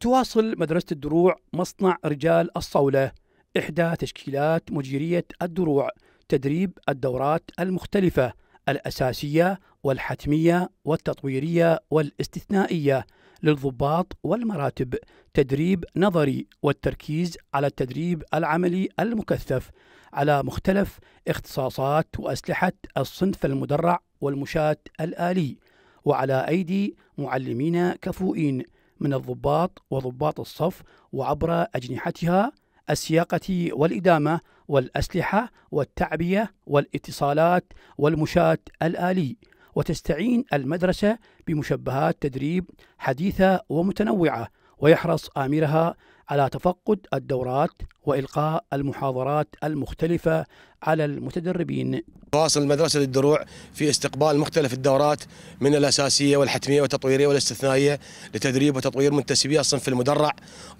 تواصل مدرسة الدروع مصنع رجال الصولة إحدى تشكيلات مديرية الدروع تدريب الدورات المختلفة الأساسية والحتمية والتطويرية والاستثنائية للضباط والمراتب تدريب نظري والتركيز على التدريب العملي المكثف على مختلف اختصاصات وأسلحة الصنف المدرع والمشاة الآلي وعلى أيدي معلمين كفؤين من الضباط وضباط الصف وعبر أجنحتها السياقة والإدامة والأسلحة والتعبية والاتصالات والمشاة الآلي وتستعين المدرسة بمشبهات تدريب حديثة ومتنوعة ويحرص اميرها على تفقد الدورات وإلقاء المحاضرات المختلفة على المتدربين تواصل المدرسة للدروع في استقبال مختلف الدورات من الأساسية والحتمية والتطويرية والاستثنائية لتدريب وتطوير منتسبي الصنف المدرع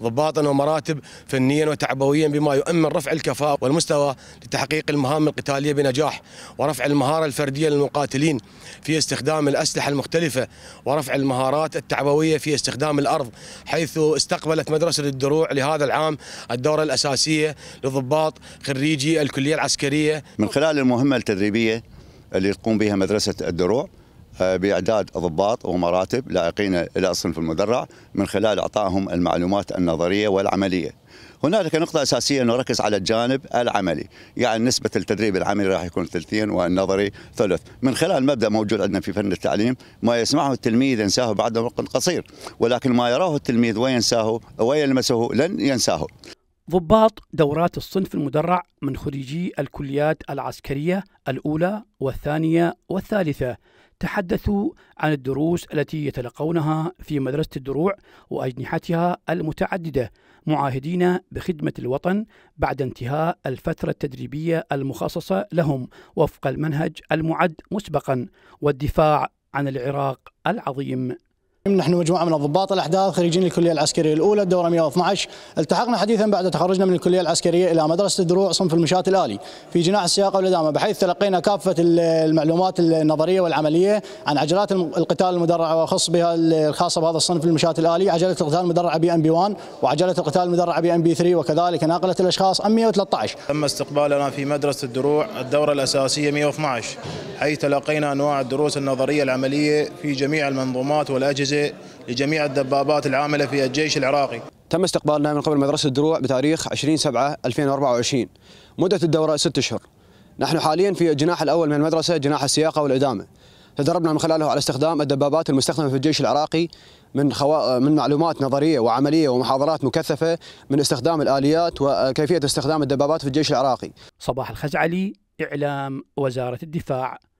ضباطا ومراتب فنيا وتعبويا بما يؤمن رفع الكفاءة والمستوى لتحقيق المهام القتالية بنجاح ورفع المهارة الفردية للمقاتلين في استخدام الأسلحة المختلفة ورفع المهارات التعبوية في استخدام الأرض حيث استقبلت مدرسة الدروع لهذا العام الدورة الأساسية لضباط خريجي الكلية العسكرية العسكرية من خلال المهمة التدريبية اللي تقوم بها مدرسة الدروع آه، بإعداد ضباط ومراتب لائقين إلى الصنف المدرع من خلال إعطائهم المعلومات النظرية والعملية هنالك نقطة أساسية نركز على الجانب العملي يعني نسبة التدريب العملي راح يكون ثلثين والنظري ثلث من خلال مبدأ موجود عندنا في فن التعليم ما يسمعه التلميذ ينساه بعد وقت قصير ولكن ما يراه التلميذ وينساه ويلمسه لن ينساه ضباط دورات الصنف المدرع من خريجي الكليات العسكرية الأولى والثانية والثالثة تحدثوا عن الدروس التي يتلقونها في مدرسة الدروع وأجنحتها المتعددة معاهدين بخدمة الوطن بعد انتهاء الفترة التدريبية المخصصة لهم وفق المنهج المعد مسبقا والدفاع عن العراق العظيم نحن مجموعة من الضباط الأحداث خريجين الكلية العسكرية الأولى الدورة 112 التحقنا حديثا بعد تخرجنا من الكلية العسكرية إلى مدرسة الدروع صنف المشاة الآلي في جناح السياقة والإدامة بحيث تلقينا كافة المعلومات النظرية والعملية عن عجلات القتال المدرعة وخص بها الخاصة بهذا الصنف المشاة الآلي عجلة القتال المدرعة بي ام بي 1 وعجلة القتال المدرعة بي ام بي 3 وكذلك ناقلة الأشخاص ام 113 تم استقبالنا في مدرسة الدروع الدورة الأساسية 112 حيث تلقينا أنواع الدروس النظرية العملية في جميع المنظومات والأجهزة جزء لجميع الدبابات العاملة في الجيش العراقي تم استقبالنا من قبل مدرسة الدروع بتاريخ 20/7/2024 مدة الدورة ست أشهر نحن حاليا في الجناح الأول من المدرسة جناح السياقة والإدامة تدربنا من خلاله على استخدام الدبابات المستخدمة في الجيش العراقي من خوا... من معلومات نظريه وعمليه ومحاضرات مكثفه من استخدام الاليات وكيفيه استخدام الدبابات في الجيش العراقي. صباح الخزعلي اعلام وزاره الدفاع.